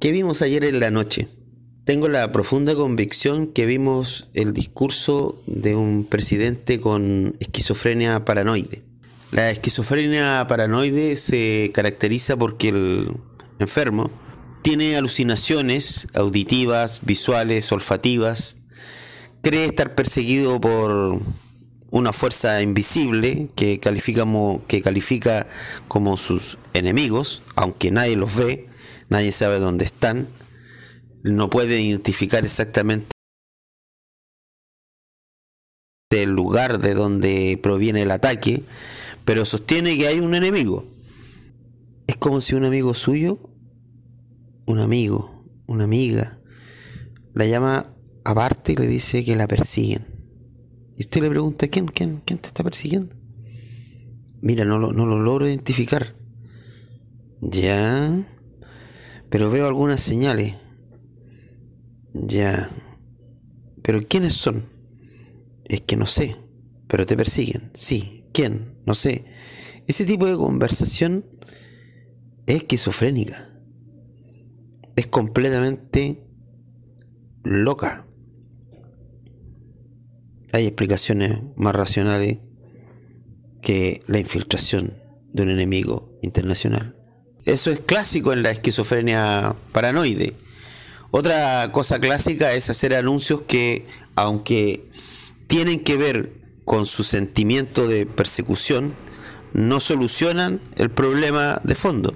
¿Qué vimos ayer en la noche? Tengo la profunda convicción que vimos el discurso de un presidente con esquizofrenia paranoide. La esquizofrenia paranoide se caracteriza porque el enfermo tiene alucinaciones auditivas, visuales, olfativas, cree estar perseguido por una fuerza invisible que, califica como, que califica como sus enemigos, aunque nadie los ve, nadie sabe dónde están, no puede identificar exactamente el lugar de donde proviene el ataque, pero sostiene que hay un enemigo. Es como si un amigo suyo, un amigo, una amiga, la llama aparte y le dice que la persiguen. Y usted le pregunta, ¿quién, quién, quién te está persiguiendo? Mira, no lo, no lo logro identificar. Ya. Pero veo algunas señales. Ya. Pero ¿quiénes son? Es que no sé. Pero te persiguen. Sí. ¿Quién? No sé. Ese tipo de conversación es esquizofrénica. Es completamente loca. Hay explicaciones más racionales que la infiltración de un enemigo internacional. Eso es clásico en la esquizofrenia paranoide. Otra cosa clásica es hacer anuncios que, aunque tienen que ver con su sentimiento de persecución, no solucionan el problema de fondo.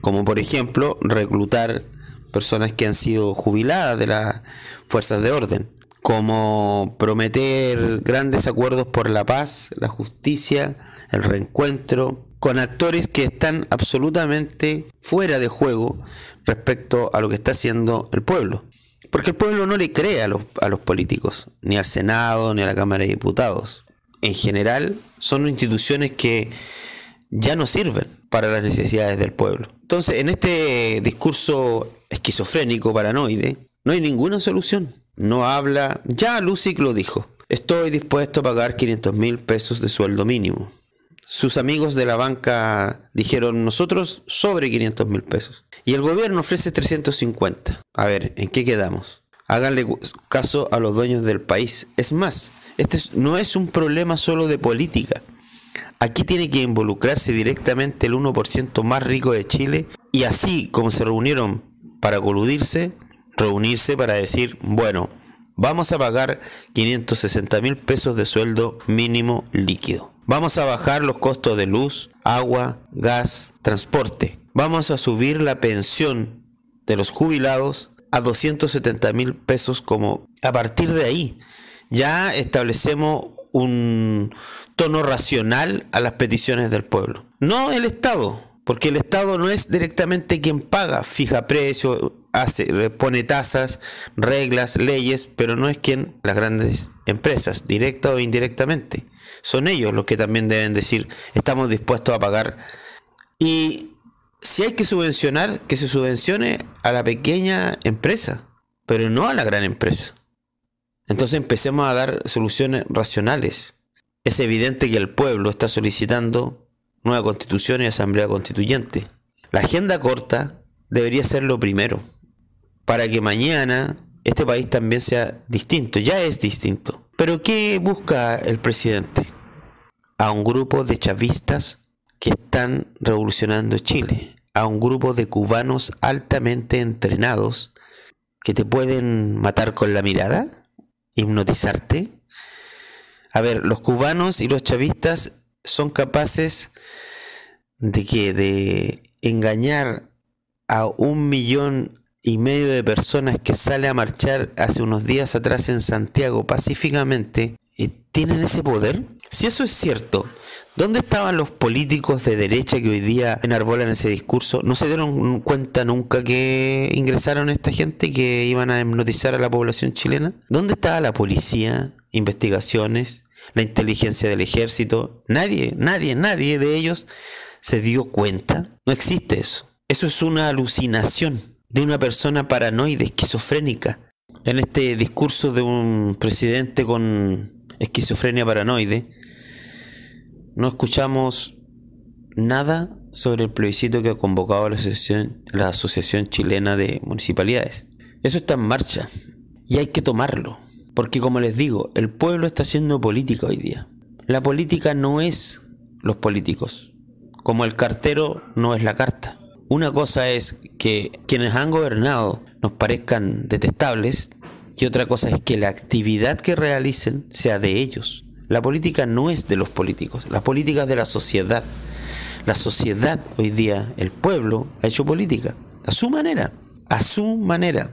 Como por ejemplo reclutar personas que han sido jubiladas de las fuerzas de orden. Como prometer grandes acuerdos por la paz, la justicia, el reencuentro, con actores que están absolutamente fuera de juego respecto a lo que está haciendo el pueblo. Porque el pueblo no le cree a los, a los políticos, ni al Senado, ni a la Cámara de Diputados. En general, son instituciones que ya no sirven para las necesidades del pueblo. Entonces, en este discurso esquizofrénico, paranoide, no hay ninguna solución. No habla, ya Lucy lo dijo, estoy dispuesto a pagar 500 mil pesos de sueldo mínimo sus amigos de la banca dijeron nosotros sobre 500 mil pesos. Y el gobierno ofrece 350. A ver, ¿en qué quedamos? Háganle caso a los dueños del país. Es más, este no es un problema solo de política. Aquí tiene que involucrarse directamente el 1% más rico de Chile y así como se reunieron para coludirse, reunirse para decir, bueno, vamos a pagar 560 mil pesos de sueldo mínimo líquido. Vamos a bajar los costos de luz, agua, gas, transporte. Vamos a subir la pensión de los jubilados a 270 mil pesos como a partir de ahí. Ya establecemos un tono racional a las peticiones del pueblo. No el Estado, porque el Estado no es directamente quien paga, fija precios, hace, pone tasas, reglas, leyes, pero no es quien las grandes empresas, directa o indirectamente. Son ellos los que también deben decir, estamos dispuestos a pagar. Y si hay que subvencionar, que se subvencione a la pequeña empresa, pero no a la gran empresa. Entonces empecemos a dar soluciones racionales. Es evidente que el pueblo está solicitando nueva constitución y asamblea constituyente. La agenda corta debería ser lo primero para que mañana este país también sea distinto. Ya es distinto. Pero ¿qué busca el presidente? A un grupo de chavistas que están revolucionando Chile. A un grupo de cubanos altamente entrenados que te pueden matar con la mirada, hipnotizarte. A ver, los cubanos y los chavistas son capaces de que de engañar a un millón y medio de personas que sale a marchar hace unos días atrás en Santiago pacíficamente, eh, ¿tienen ese poder? Si eso es cierto, ¿dónde estaban los políticos de derecha que hoy día enarbolan ese discurso? ¿No se dieron cuenta nunca que ingresaron esta gente que iban a hipnotizar a la población chilena? ¿Dónde estaba la policía, investigaciones, la inteligencia del ejército? Nadie, nadie, nadie de ellos se dio cuenta. No existe eso. Eso es una alucinación de una persona paranoide, esquizofrénica. En este discurso de un presidente con esquizofrenia paranoide, no escuchamos nada sobre el plebiscito que ha convocado la Asociación, la Asociación Chilena de Municipalidades. Eso está en marcha y hay que tomarlo, porque como les digo, el pueblo está haciendo política hoy día. La política no es los políticos, como el cartero no es la carta. Una cosa es que quienes han gobernado nos parezcan detestables y otra cosa es que la actividad que realicen sea de ellos. La política no es de los políticos, la política es de la sociedad. La sociedad hoy día, el pueblo, ha hecho política a su manera, a su manera.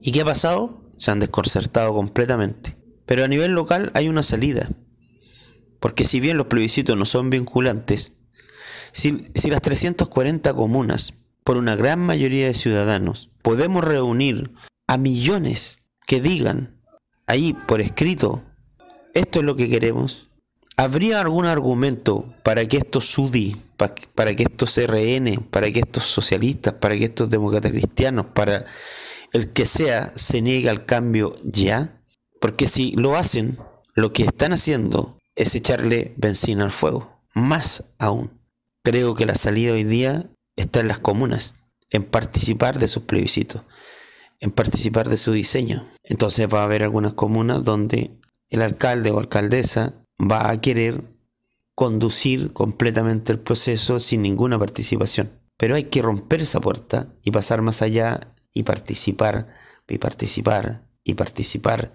¿Y qué ha pasado? Se han desconcertado completamente. Pero a nivel local hay una salida. Porque si bien los plebiscitos no son vinculantes, si, las 340 comunas, por una gran mayoría de ciudadanos, podemos reunir a millones que digan ahí por escrito, esto es lo que queremos, ¿habría algún argumento para que estos SUDI, para, para que estos RN, para que estos socialistas, para que estos demócratas cristianos, para el que sea, se niegue al cambio ya? Porque si lo hacen, lo que están haciendo es echarle benzina al fuego, más aún. Creo que la salida hoy día está en las comunas, en participar de sus plebiscitos, en participar de su diseño. Entonces va a haber algunas comunas donde el alcalde o alcaldesa va a querer conducir completamente el proceso sin ninguna participación. Pero hay que romper esa puerta y pasar más allá y participar, y participar, y participar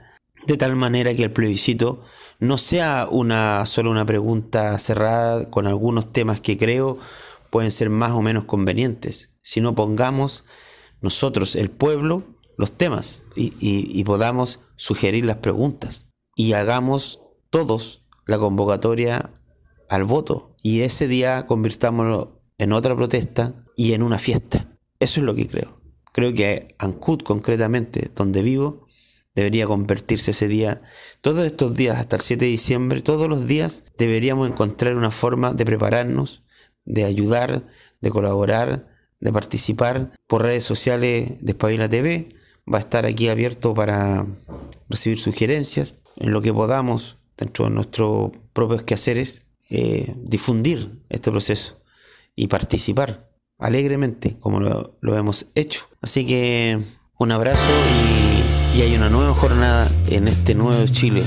de tal manera que el plebiscito no sea una solo una pregunta cerrada con algunos temas que creo pueden ser más o menos convenientes, sino pongamos nosotros, el pueblo, los temas y, y podamos sugerir las preguntas y hagamos todos la convocatoria al voto y ese día convirtámoslo en otra protesta y en una fiesta. Eso es lo que creo. Creo que Ancud concretamente, donde vivo, debería convertirse ese día. Todos estos días, hasta el 7 de diciembre, todos los días deberíamos encontrar una forma de prepararnos, de ayudar, de colaborar, de participar por redes sociales de Espabila TV. Va a estar aquí abierto para recibir sugerencias en lo que podamos dentro de nuestros propios quehaceres, eh, difundir este proceso y participar alegremente como lo, lo hemos hecho. Así que un abrazo y y hay una nueva jornada en este nuevo Chile